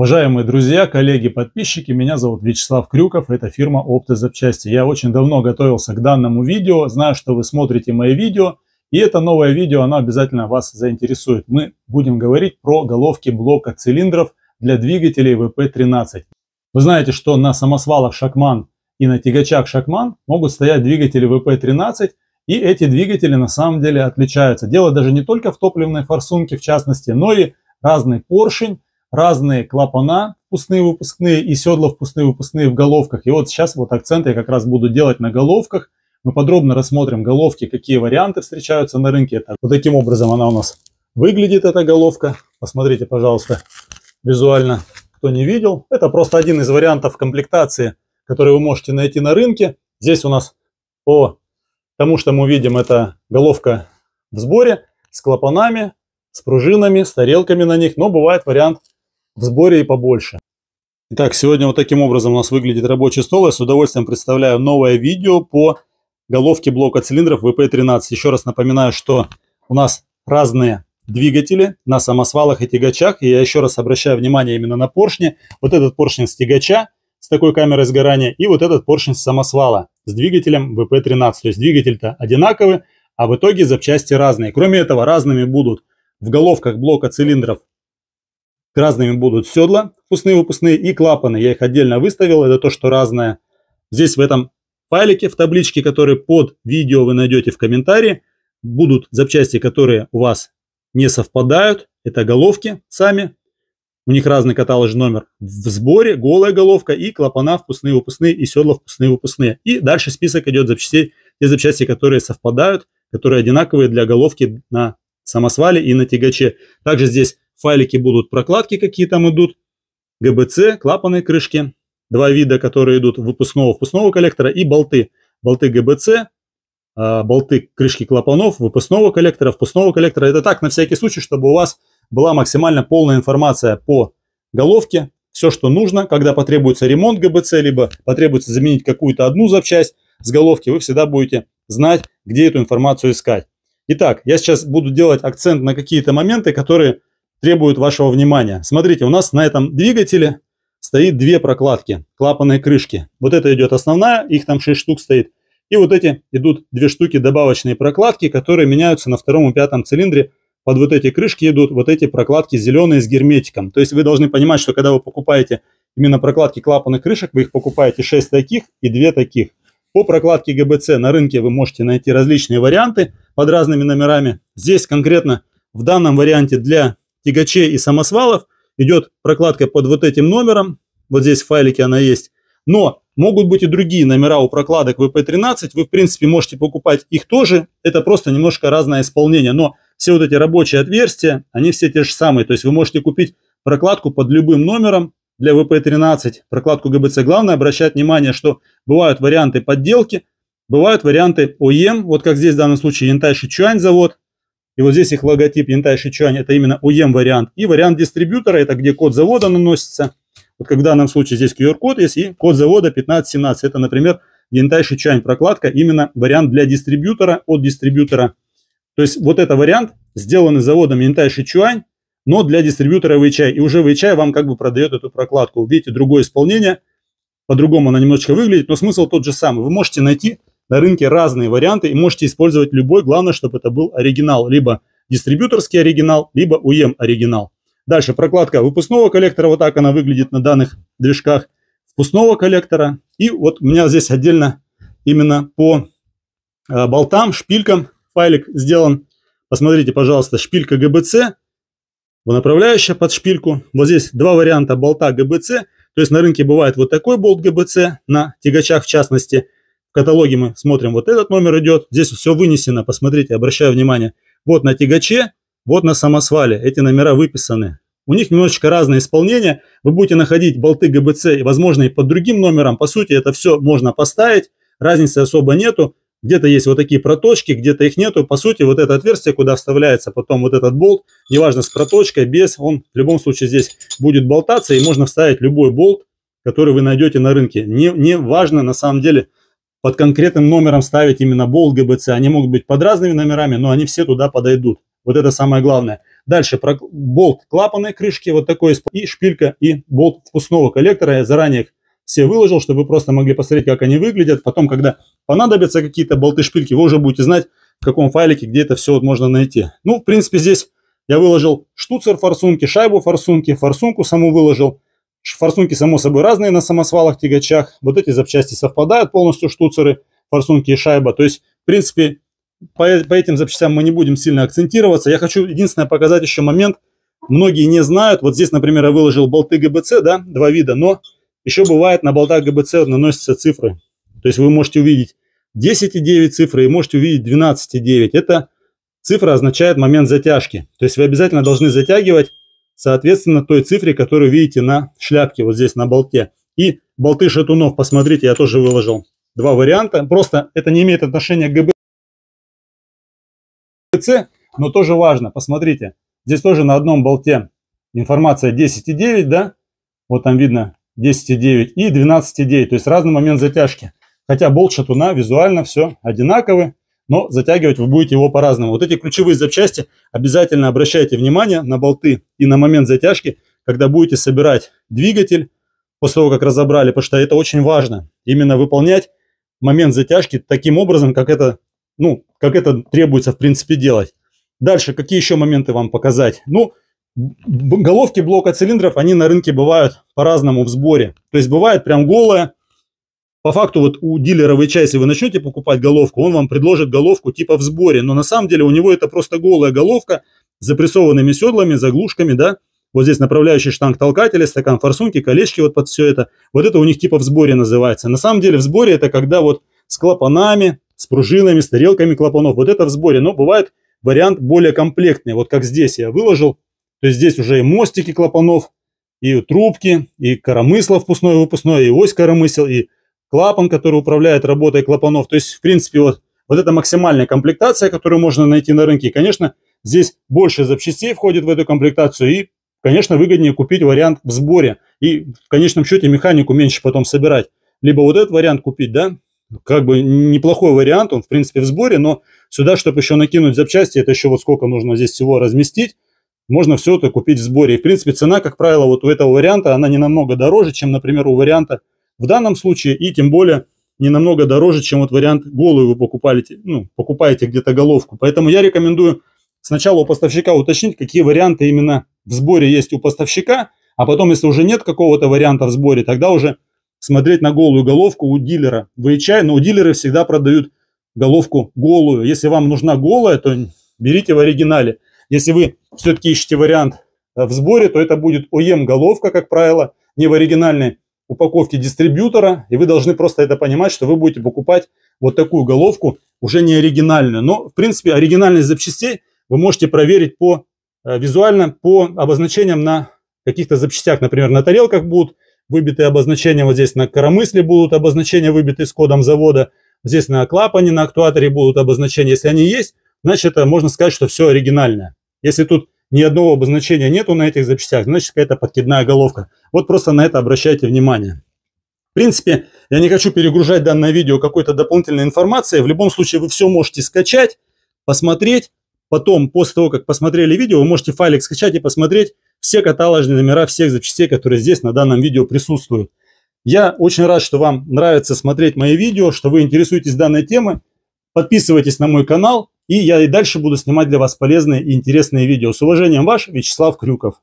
Уважаемые друзья, коллеги, подписчики, меня зовут Вячеслав Крюков, это фирма Опты Запчасти. Я очень давно готовился к данному видео, знаю, что вы смотрите мои видео, и это новое видео, оно обязательно вас заинтересует. Мы будем говорить про головки блока цилиндров для двигателей ВП-13. Вы знаете, что на самосвалах Шакман и на тягачах Шакман могут стоять двигатели ВП-13, и эти двигатели на самом деле отличаются. Дело даже не только в топливной форсунке, в частности, но и разный поршень, разные клапана впускные выпускные и седла впускные выпускные в головках. И вот сейчас вот акцент я как раз буду делать на головках. Мы подробно рассмотрим головки, какие варианты встречаются на рынке. Это, вот таким образом она у нас выглядит, эта головка. Посмотрите, пожалуйста, визуально, кто не видел. Это просто один из вариантов комплектации, который вы можете найти на рынке. Здесь у нас по тому, что мы видим, это головка в сборе с клапанами, с пружинами, с тарелками на них. Но бывает вариант в сборе и побольше. Итак, сегодня вот таким образом у нас выглядит рабочий стол. Я с удовольствием представляю новое видео по головке блока цилиндров VP13. Еще раз напоминаю, что у нас разные двигатели на самосвалах и тягачах. И я еще раз обращаю внимание именно на поршни. Вот этот поршень с тягача с такой камерой сгорания и вот этот поршень с самосвала с двигателем VP13. То есть двигатель-то одинаковый, а в итоге запчасти разные. Кроме этого, разными будут в головках блока цилиндров Разными будут седла, впускные, выпускные и клапаны. Я их отдельно выставил, это то, что разное. Здесь в этом файлике, в табличке, который под видео вы найдете в комментарии, будут запчасти, которые у вас не совпадают. Это головки сами. У них разный каталожный номер в сборе, голая головка и клапана впускные, выпускные и седла впускные, выпускные. И дальше список идет запчастей, те запчасти, которые совпадают, которые одинаковые для головки на самосвале и на тягаче. Также здесь файлики будут, прокладки какие там идут, ГБЦ, клапаны, крышки, два вида, которые идут выпускного, впускного коллектора и болты. Болты ГБЦ, а, болты крышки клапанов, выпускного коллектора, впускного коллектора. Это так, на всякий случай, чтобы у вас была максимально полная информация по головке, все, что нужно, когда потребуется ремонт ГБЦ, либо потребуется заменить какую-то одну запчасть с головки, вы всегда будете знать, где эту информацию искать. Итак, я сейчас буду делать акцент на какие-то моменты, которые требуют вашего внимания. Смотрите, у нас на этом двигателе стоит две прокладки, клапанные крышки. Вот это идет основная, их там 6 штук стоит. И вот эти идут две штуки добавочные прокладки, которые меняются на втором и пятом цилиндре. Под вот эти крышки идут вот эти прокладки зеленые с герметиком. То есть вы должны понимать, что когда вы покупаете именно прокладки клапанных крышек, вы их покупаете 6 таких и 2 таких. По прокладке ГБЦ на рынке вы можете найти различные варианты под разными номерами. Здесь конкретно в данном варианте для тягачей и самосвалов идет прокладка под вот этим номером. Вот здесь в файлике она есть. Но могут быть и другие номера у прокладок VP13. Вы, в принципе, можете покупать их тоже. Это просто немножко разное исполнение. Но все вот эти рабочие отверстия, они все те же самые. То есть вы можете купить прокладку под любым номером для VP13, прокладку ГБЦ. Главное обращать внимание, что бывают варианты подделки, бывают варианты OEM, вот как здесь в данном случае Янтай Шичуань завод, и вот здесь их логотип Янтай Шичуань, это именно OEM вариант. И вариант дистрибьютора, это где код завода наносится. Вот как в данном случае здесь QR-код есть и код завода 1517. Это, например, Янтай Шичуань прокладка, именно вариант для дистрибьютора от дистрибьютора. То есть вот это вариант, сделанный заводом Янтай Шичуань, но для дистрибьютора VHI. И уже VHI вам как бы продает эту прокладку. Видите, другое исполнение, по-другому она немножечко выглядит, но смысл тот же самый. Вы можете найти на рынке разные варианты и можете использовать любой, главное, чтобы это был оригинал, либо дистрибьюторский оригинал, либо UEM оригинал. Дальше прокладка выпускного коллектора, вот так она выглядит на данных движках впускного коллектора. И вот у меня здесь отдельно именно по а, болтам, шпилькам файлик сделан. Посмотрите, пожалуйста, шпилька ГБЦ, направляющая под шпильку. Вот здесь два варианта болта ГБЦ. То есть на рынке бывает вот такой болт ГБЦ, на тягачах в частности – в каталоге мы смотрим, вот этот номер идет, здесь все вынесено, посмотрите, обращаю внимание. Вот на тягаче, вот на самосвале, эти номера выписаны. У них немножечко разное исполнение, вы будете находить болты ГБЦ, возможно, и под другим номером. По сути, это все можно поставить, разницы особо нету. Где-то есть вот такие проточки, где-то их нету. По сути, вот это отверстие, куда вставляется потом вот этот болт, неважно с проточкой, без, он в любом случае здесь будет болтаться, и можно вставить любой болт, который вы найдете на рынке. Не, не важно на самом деле, под конкретным номером ставить именно бол ГБЦ. Они могут быть под разными номерами, но они все туда подойдут. Вот это самое главное. Дальше про болт клапанной крышки, вот такой, и шпилька, и болт впускного коллектора. Я заранее их все выложил, чтобы вы просто могли посмотреть, как они выглядят. Потом, когда понадобятся какие-то болты-шпильки, вы уже будете знать, в каком файлике, где это все вот можно найти. Ну, в принципе, здесь я выложил штуцер форсунки, шайбу форсунки, форсунку саму выложил. Форсунки, само собой, разные на самосвалах, тягачах. Вот эти запчасти совпадают полностью, штуцеры, форсунки и шайба. То есть, в принципе, по, по этим запчастям мы не будем сильно акцентироваться. Я хочу единственное показать еще момент. Многие не знают. Вот здесь, например, я выложил болты ГБЦ, да, два вида, но еще бывает на болтах ГБЦ наносятся цифры. То есть вы можете увидеть 10,9 цифры и можете увидеть 12,9. Это цифра означает момент затяжки. То есть вы обязательно должны затягивать соответственно, той цифре, которую видите на шляпке, вот здесь на болте. И болты шатунов, посмотрите, я тоже выложил два варианта. Просто это не имеет отношения к ГБЦ, но тоже важно. Посмотрите, здесь тоже на одном болте информация 10,9, да? Вот там видно 10,9 и 12,9, то есть разный момент затяжки. Хотя болт шатуна визуально все одинаковый но затягивать вы будете его по-разному. Вот эти ключевые запчасти обязательно обращайте внимание на болты и на момент затяжки, когда будете собирать двигатель, после того, как разобрали, потому что это очень важно, именно выполнять момент затяжки таким образом, как это, ну, как это требуется, в принципе, делать. Дальше, какие еще моменты вам показать? Ну, головки блока цилиндров, они на рынке бывают по-разному в сборе. То есть бывает прям голая, по факту вот у дилера вы части вы начнете покупать головку, он вам предложит головку типа в сборе, но на самом деле у него это просто голая головка с запрессованными седлами, заглушками, да, вот здесь направляющий штанг толкателя, стакан форсунки, колечки вот под все это. Вот это у них типа в сборе называется. На самом деле в сборе это когда вот с клапанами, с пружинами, с тарелками клапанов. Вот это в сборе. Но бывает вариант более комплектный. Вот как здесь я выложил. То есть здесь уже и мостики клапанов, и трубки, и коромысло впускное, выпускное, и ось коромысел, и клапан, который управляет работой клапанов. То есть, в принципе, вот, вот эта максимальная комплектация, которую можно найти на рынке. конечно, здесь больше запчастей входит в эту комплектацию и, конечно, выгоднее купить вариант в сборе. И в конечном счете механику меньше потом собирать. Либо вот этот вариант купить, да, как бы неплохой вариант, он в принципе в сборе, но сюда, чтобы еще накинуть запчасти, это еще вот сколько нужно здесь всего разместить, можно все это купить в сборе. И, в принципе, цена, как правило, вот у этого варианта, она не намного дороже, чем, например, у варианта в данном случае и тем более не намного дороже, чем вот вариант голую вы покупаете, ну, покупаете где-то головку. Поэтому я рекомендую сначала у поставщика уточнить, какие варианты именно в сборе есть у поставщика, а потом, если уже нет какого-то варианта в сборе, тогда уже смотреть на голую головку у дилера. VHI, но у дилера всегда продают головку голую. Если вам нужна голая, то берите в оригинале. Если вы все-таки ищете вариант э, в сборе, то это будет OEM головка, как правило, не в оригинальной упаковки дистрибьютора, и вы должны просто это понимать, что вы будете покупать вот такую головку, уже не оригинальную. Но, в принципе, оригинальность запчастей вы можете проверить по э, визуально по обозначениям на каких-то запчастях, например, на тарелках будут выбитые обозначения, вот здесь на коромысле будут обозначения выбитые с кодом завода, здесь на клапане, на актуаторе будут обозначения. Если они есть, значит, э, можно сказать, что все оригинальное. Если тут ни одного обозначения нету на этих запчастях, значит какая-то подкидная головка. Вот просто на это обращайте внимание. В принципе, я не хочу перегружать данное видео какой-то дополнительной информацией. В любом случае, вы все можете скачать, посмотреть. Потом, после того, как посмотрели видео, вы можете файлик скачать и посмотреть все каталожные номера всех запчастей, которые здесь на данном видео присутствуют. Я очень рад, что вам нравится смотреть мои видео, что вы интересуетесь данной темой. Подписывайтесь на мой канал, и я и дальше буду снимать для вас полезные и интересные видео. С уважением, ваш Вячеслав Крюков.